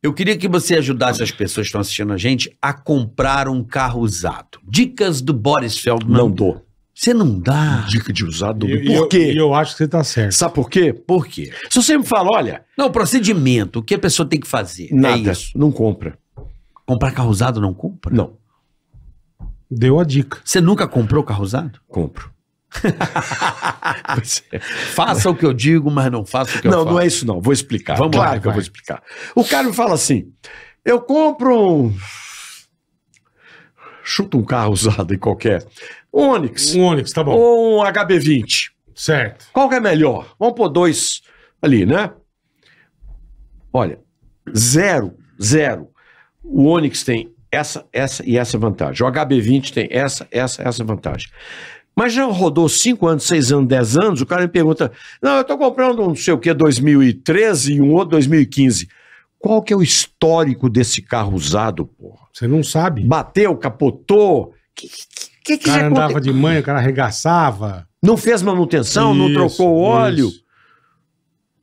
Eu queria que você ajudasse as pessoas que estão assistindo a gente a comprar um carro usado. Dicas do Boris Feldman. Não dou. Você não dá. Dica de usado. Eu, por eu, quê? Eu, acho que você tá certo. Sabe por quê? Por quê? Se você me fala, olha. Não, procedimento. O que a pessoa tem que fazer? É Nada. É não compra. Comprar carro usado não compra? Não. Deu a dica. Você nunca comprou carro usado? Compro. é. faça o que eu digo, mas não faça o que não, eu falo. Não, não é isso não. Vou explicar. Vamos claro lá, que vai. eu vou explicar. O cara me fala assim, eu compro um... Chuta um carro usado em qualquer. Onix. Um Onix, tá bom. Ou um HB20. Certo. Qual que é melhor? Vamos pôr dois ali, né? Olha, zero, zero. O Onix tem essa, essa e essa vantagem. O HB20 tem essa, essa, essa vantagem. Mas já rodou 5 anos, 6 anos, 10 anos, o cara me pergunta: não, eu estou comprando um não sei o que 2013 e um outro 2015. Qual que é o histórico desse carro usado, porra? Você não sabe. Bateu, capotou. O Que, que, que o cara já andava conte... de manhã, o cara arregaçava. Não fez manutenção, isso, não trocou óleo. Isso.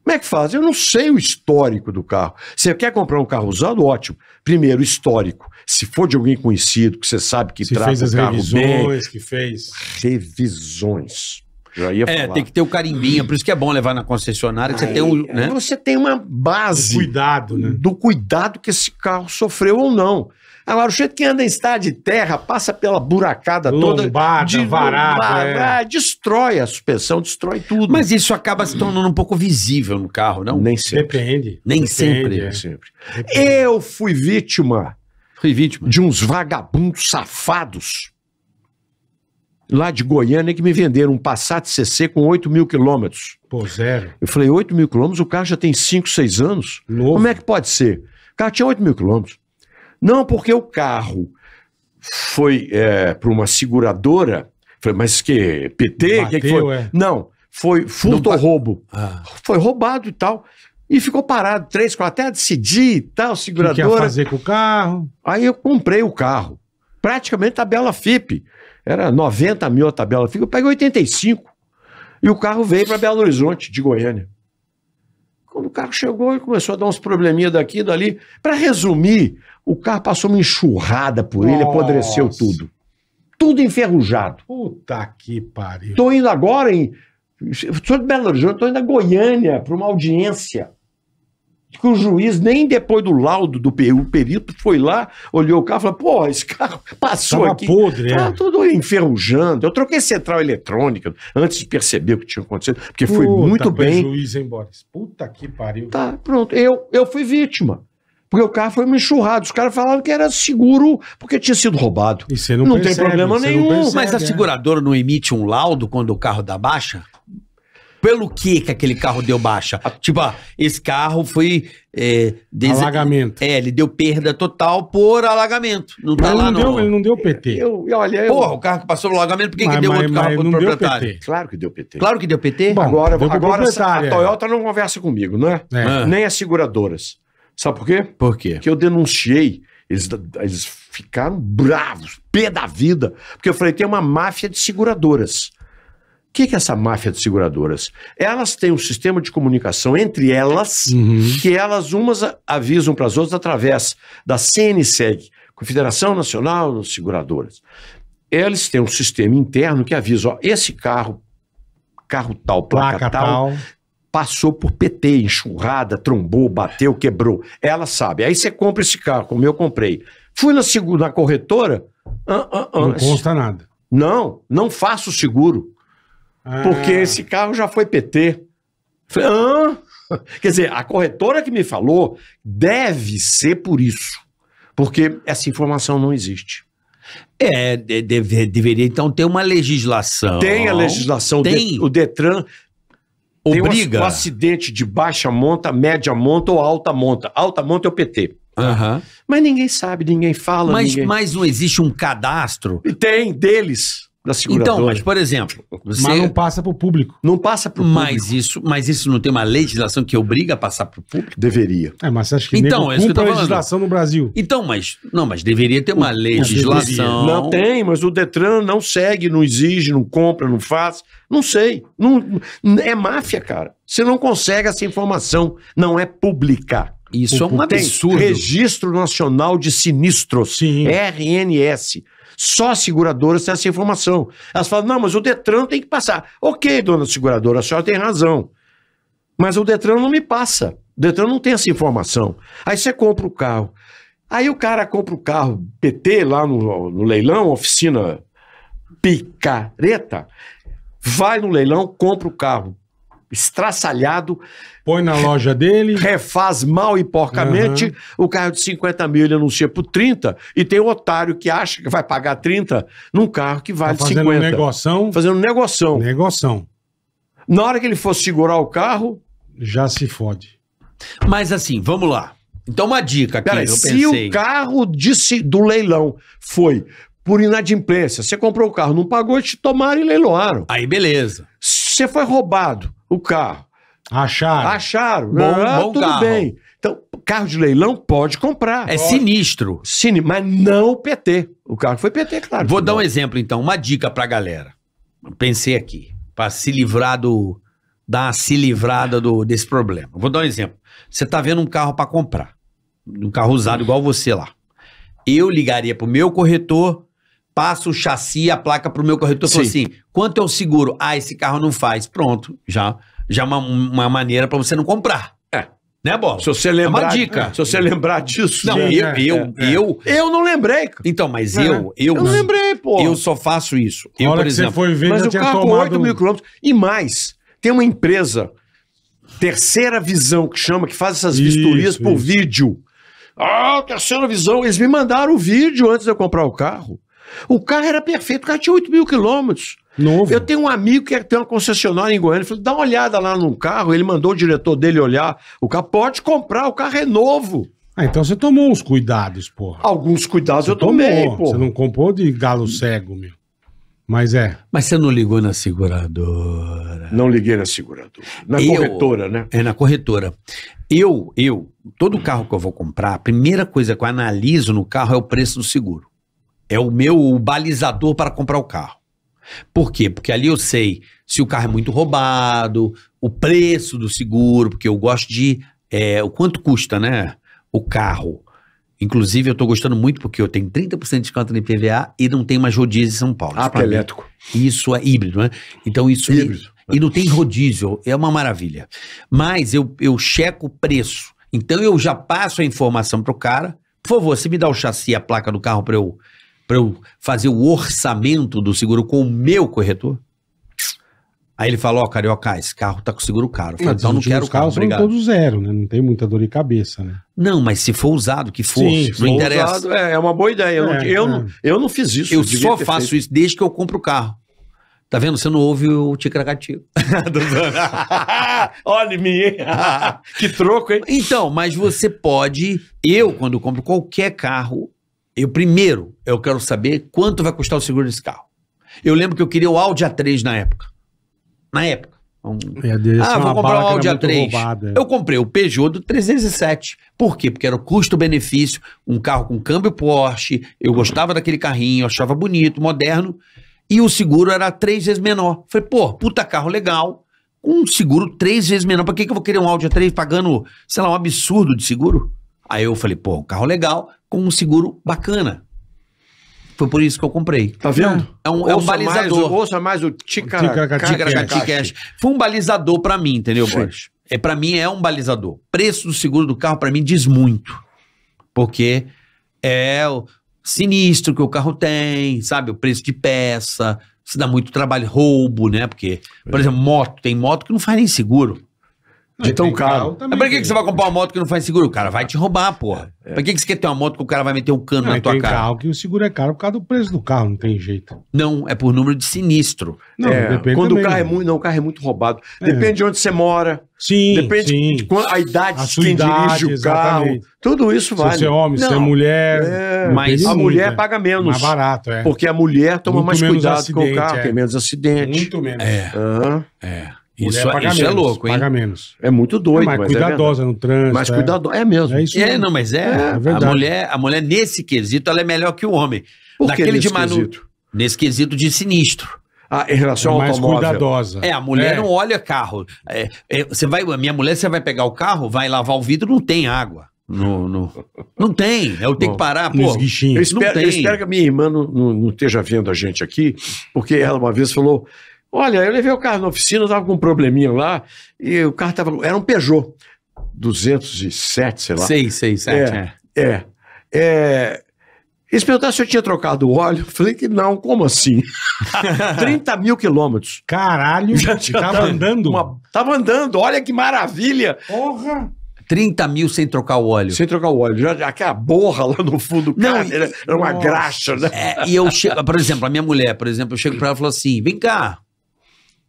Como é que faz? Eu não sei o histórico do carro. Você quer comprar um carro usado? Ótimo. Primeiro, histórico. Se for de alguém conhecido, que você sabe que Se trata fez as o carro revisões, bem, que fez. Revisões. Já ia é, tem que ter o carimbinho, por isso que é bom levar na concessionária, que Aí, você tem um. Né? Você tem uma base. Do cuidado, né? Do cuidado que esse carro sofreu ou não. Agora, o jeito que anda em estado de terra, passa pela buracada Lombada, toda. Varada, varada, é. é. destrói a suspensão, destrói tudo. Mas isso acaba se tornando um pouco visível no carro, não? Nem sempre. Depende. Nem Depende, sempre. É. Né? sempre. Depende. Eu fui vítima. Fui vítima. De uns vagabundos safados lá de Goiânia que me venderam um Passat CC com 8 mil quilômetros. Pô, zero. Eu falei, 8 mil quilômetros? O carro já tem 5, 6 anos? Novo. Como é que pode ser? O carro tinha 8 mil quilômetros. Não, porque o carro foi é, para uma seguradora. Falei, mas que? PT? Bateu, que foi? É. Não, foi furto ou roubo. Ah. Foi roubado e tal. E ficou parado três, quatro, até decidir e tal, seguradora. O que, que ia fazer com o carro? Aí eu comprei o carro. Praticamente tabela FIP. Era 90 mil a tabela fica, eu paguei 85. E o carro veio para Belo Horizonte, de Goiânia. Quando o carro chegou, ele começou a dar uns probleminha daqui e dali. Para resumir, o carro passou uma enxurrada por ele, Nossa. apodreceu tudo. Tudo enferrujado. Puta que pariu. Estou indo agora em. Sou de Belo Horizonte, estou indo a Goiânia para uma audiência que o juiz, nem depois do laudo do o perito, foi lá, olhou o carro e falou: pô, esse carro passou Tava aqui. podre, é. tudo enferrujando. Eu troquei central eletrônica antes de perceber o que tinha acontecido, porque Puta, foi muito bem. juiz, hein, Boris? Puta que pariu. Tá, pronto. Eu, eu fui vítima. Porque o carro foi uma enxurrada. Os caras falaram que era seguro porque tinha sido roubado. E você não, não percebe, tem problema nenhum. Percebe, Mas a é. seguradora é. não emite um laudo quando o carro dá baixa? pelo que que aquele carro deu baixa. Tipo, ah, esse carro foi... É, des... Alagamento. É, ele deu perda total por alagamento. Não mas tá lá, não. Deu, ele não deu PT. Eu, eu, olha, eu... Porra, o carro que passou pelo alagamento, por que, mas, que deu mas, outro carro pro proprietário? PT. Claro que deu PT. Claro que deu PT? Bom, agora, deu agora a é. Toyota não conversa comigo, não é? é. Ah. Nem as seguradoras. Sabe por quê? Por quê? Porque eu denunciei. Eles, eles ficaram bravos, pé da vida. Porque eu falei, tem uma máfia de seguradoras que, que é essa máfia de seguradoras? Elas têm um sistema de comunicação entre elas, uhum. que elas umas avisam para as outras através da CNSEG, Confederação Nacional das Seguradoras. Eles têm um sistema interno que avisa, ó, esse carro, carro tal, placa, placa tal, tal, passou por PT, enxurrada, trombou, bateu, quebrou. Ela sabe. Aí você compra esse carro, como eu comprei. Fui na, na corretora, não consta nada. Não, não faço seguro. Porque ah. esse carro já foi PT. Falei, Quer dizer, a corretora que me falou deve ser por isso. Porque essa informação não existe. É, de, deveria então ter uma legislação. Tem a legislação, tem. o Detran obriga. Tem um acidente de baixa monta, média monta ou alta monta. Alta monta é o PT. Uhum. Mas ninguém sabe, ninguém fala. Mas, ninguém... mas não existe um cadastro? Tem, deles da seguradora. Então, mas por exemplo, você... Mas não passa para o público. Não passa para o público. Mas isso, mas isso não tem uma legislação que obriga a passar para o público? Deveria. É, mas você acha que então, é isso que eu tô legislação no Brasil? Então, mas não, mas deveria ter uma ah, legislação. Não tem, mas o Detran não segue, não exige, não compra, não faz. Não sei. Não, é máfia, cara. Você não consegue essa informação. Não é pública. Isso o, é um absurdo. Registro Nacional de Sinistros, Sim. RNS. Só a seguradoras tem essa informação. Elas falam, não, mas o Detran tem que passar. Ok, dona seguradora, a senhora tem razão. Mas o Detran não me passa. O Detran não tem essa informação. Aí você compra o carro. Aí o cara compra o carro PT lá no, no leilão, oficina picareta, vai no leilão, compra o carro estraçalhado, Põe na loja dele. Refaz mal e porcamente. Uhum. O carro de 50 mil ele anuncia por 30 e tem um otário que acha que vai pagar 30 num carro que vale tá fazendo 50. Fazendo negoção. Fazendo negoção. Negoção. Na hora que ele for segurar o carro... Já se fode. Mas assim, vamos lá. Então uma dica aqui, Pera, Se pensei. o carro de, do leilão foi por inadimplência, você comprou o carro, não pagou, te tomaram e leiloaram. Aí beleza. Você foi roubado o carro, Acharam. Acharam. Bom, ah, bom tudo carro. bem. Então, carro de leilão pode comprar. É sinistro. sim mas não o PT. O carro foi PT, claro. Vou dar um exemplo, então, uma dica pra galera. Pensei aqui, para se livrar do. dar uma se livrada do, desse problema. Vou dar um exemplo. Você tá vendo um carro para comprar. Um carro usado igual você lá. Eu ligaria pro meu corretor, passo o chassi, a placa pro meu corretor e falo assim: quanto é o seguro? Ah, esse carro não faz. Pronto, já já é uma, uma maneira para você não comprar. É. Né, Bola? Se você lembrar, é uma dica. Se você lembrar disso. Não, né? eu, é, eu, é, é, eu, eu não lembrei. Então, mas é. eu, eu. Eu lembrei, pô. Eu só faço isso. Eu, por exemplo. Você foi ver, mas o carro com 8 mil quilômetros. E mais, tem uma empresa, terceira visão, que chama, que faz essas vistorias por vídeo. Ah, terceira visão. Eles me mandaram o vídeo antes de eu comprar o carro. O carro era perfeito, o carro tinha 8 mil quilômetros. Novo. Eu tenho um amigo que tem uma concessionária em Goiânia. Ele falou: dá uma olhada lá no carro. Ele mandou o diretor dele olhar o carro. Pode comprar, o carro é novo. Ah, então você tomou uns cuidados, porra. Alguns cuidados você eu tomei, tomou. porra. Você não comprou de galo cego, meu. Mas é. Mas você não ligou na seguradora. Não liguei na seguradora. Na eu, corretora, né? É, na corretora. Eu, eu, todo carro que eu vou comprar, a primeira coisa que eu analiso no carro é o preço do seguro. É o meu balizador para comprar o carro. Por quê? Porque ali eu sei se o carro é muito roubado, o preço do seguro, porque eu gosto de. É, o quanto custa, né? O carro. Inclusive, eu estou gostando muito porque eu tenho 30% de desconto no IPVA e não tem mais rodízio em São Paulo. Ah, é elétrico. Isso é híbrido, né? Então, isso. Híbrido. E, né? e não tem rodízio, é uma maravilha. Mas eu, eu checo o preço. Então, eu já passo a informação para o cara. Por favor, você me dá o chassi e a placa do carro para eu para eu fazer o orçamento do seguro com o meu corretor? Aí ele falou, ó, oh, Carioca, esse carro tá com seguro caro. Falei, então não quero o carro, obrigado. São todos zero, né? Não tem muita dor de cabeça, né? Não, mas se for usado, que for, Sim, não for interessa. Usado, é, é, uma boa ideia. eu, é, não, é. não, eu não fiz isso. Eu só faço feito. isso desde que eu compro o carro. Tá vendo? Você não ouve o Ticracatico. Olha-me! que troco, hein? Então, mas você pode... Eu, quando compro qualquer carro, eu primeiro, eu quero saber quanto vai custar o seguro desse carro. Eu lembro que eu queria o Audi A3 na época. Na época. Um... Ah, vou comprar o Audi A3. Eu comprei o Peugeot do 307. Por quê? Porque era o custo-benefício, um carro com câmbio Porsche, eu gostava daquele carrinho, achava bonito, moderno, e o seguro era três vezes menor. Falei, pô, puta carro legal, com um seguro três vezes menor. Pra que, que eu vou querer um Audi A3 pagando, sei lá, um absurdo de seguro? Aí eu falei, pô, carro legal, com um seguro bacana. Foi por isso que eu comprei. Tá vendo? É um, ouça é um balizador. Mais, ouça mais o Ticaracati Cash. Foi um balizador para mim, entendeu, Boris? É, para mim é um balizador. Preço do seguro do carro para mim diz muito. Porque é o sinistro que o carro tem, sabe? O preço de peça, se dá muito trabalho, roubo, né? Porque, por é. exemplo, moto. Tem moto que não faz nem seguro. Não, de tão caro. Também, pra que, que você vai comprar uma moto que não faz seguro? O cara vai te roubar, porra. É. Pra que, que você quer ter uma moto que o cara vai meter um cano não, na tua tem cara? carro que o seguro é caro por causa do preço do carro, não tem jeito. Não, é por número de sinistro. Não, é, depende quando o carro é né? muito, não, o carro é muito roubado. É. Depende de onde você mora. Sim, depende sim. de quando, a idade a de quem idade, dirige o exatamente. carro. Tudo isso vale. É se você é homem, não, se é mulher. É, mas a mulher muito, é. paga menos. Mais barato, é. Porque a mulher toma muito mais cuidado com o carro, é. tem menos acidente. Muito menos. É. É. Isso, é- isso é menos, é louco, hein? Paga menos. É muito doido, é, mas, mas é cuidadosa é no trânsito. Mas cuidadosa, é. é mesmo. É isso. Mesmo. É, não, mas é. é a mulher, a mulher nesse quesito ela é melhor que o homem. Por Naquele nesse de Manu, quesito? nesse quesito de sinistro. Ah, em relação ao mais cuidadosa. É, a mulher não olha carro. você vai, a minha mulher, você vai pegar o carro, vai lavar o vidro, não tem água. No, no... Não tem, eu tenho Bom, que parar, pô. Eu espero, eu espero, que a minha irmã não, não, não esteja vendo a gente aqui, porque ela uma vez falou Olha, eu levei o carro na oficina, eu tava com um probleminha lá, e o carro tava. Era um Peugeot 207, sei lá. 667, é. É. é. é eles perguntaram se eu tinha trocado o óleo. Eu falei que não, como assim? 30 mil quilômetros. Caralho, já, já tava andando? Uma, tava andando, olha que maravilha. Porra! 30 mil sem trocar o óleo. Sem trocar o óleo. Já, já aquela borra lá no fundo do carro, era, era, uma graxa, né? É, e eu chego, por exemplo, a minha mulher, por exemplo, eu chego pra ela e falo assim, vem cá,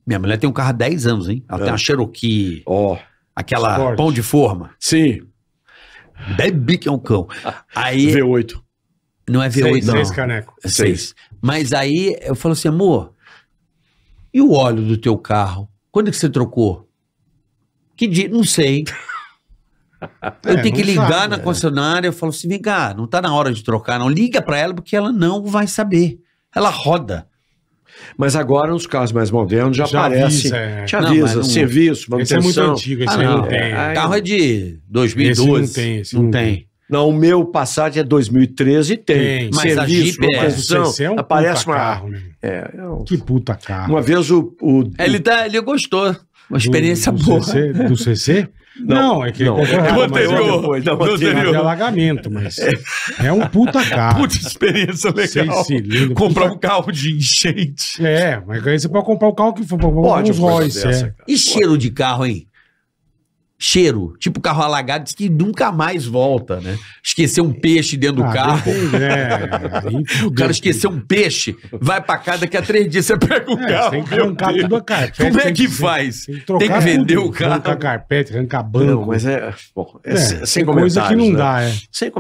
minha mulher tem um carro há 10 anos, hein? Ela é. tem uma ah. Cherokee. Ó. Oh, aquela esporte. pão de forma. Sim. Bebe que é um cão. Aí, V8. Não é V8, seis, não. Seis caneco. É seis. seis. Mas aí eu falo assim, amor, e o óleo do teu carro? Quando é que você trocou? Que dia? Não sei. Eu é, tenho que ligar sabe, na né? concessionária, eu falo assim, vem cá, não tá na hora de trocar, não. Liga para ela porque ela não vai saber. Ela roda. Mas agora, nos carros mais modernos, já, já aparece. Avisa, é. Te avisa, não, serviço, manutenção. Esse é muito antigo, esse ah, não. não tem. É, carro é de 2012. Esse não tem, esse não, não tem. tem. Não, o meu Passat é 2013 tem. tem. Mas Serviço, a Jeep é, é um aparece puta uma... carro. Né? É, eu... É que puta carro. Uma vez o... o... Ele, tá, ele gostou. Uma experiência do, do boa. CC, do CC? Não, não, é que não. É o anterior. Depois, anterior. É alagamento, mas é, é um puta carro. Puta experiência legal. Sei, comprar puta... um carro de enchente. É, mas aí você pode comprar o carro que for. Pode, um Royce. É. E cheiro de carro, hein? cheiro, tipo carro alagado, diz que nunca mais volta, né? Esquecer um peixe dentro do ah, carro. é, o cara esqueceu um peixe, vai pra casa daqui a três dias você pega o é, carro. Tem que arrancar tudo a carpete. Como é que, que faz? Tem que, tem que vender tudo, o carro. Arrancar carpete, arrancar banco. Não, mas é... Bom, é, é sem, sem comentários. coisa que não né? dá, é. Sem comentários.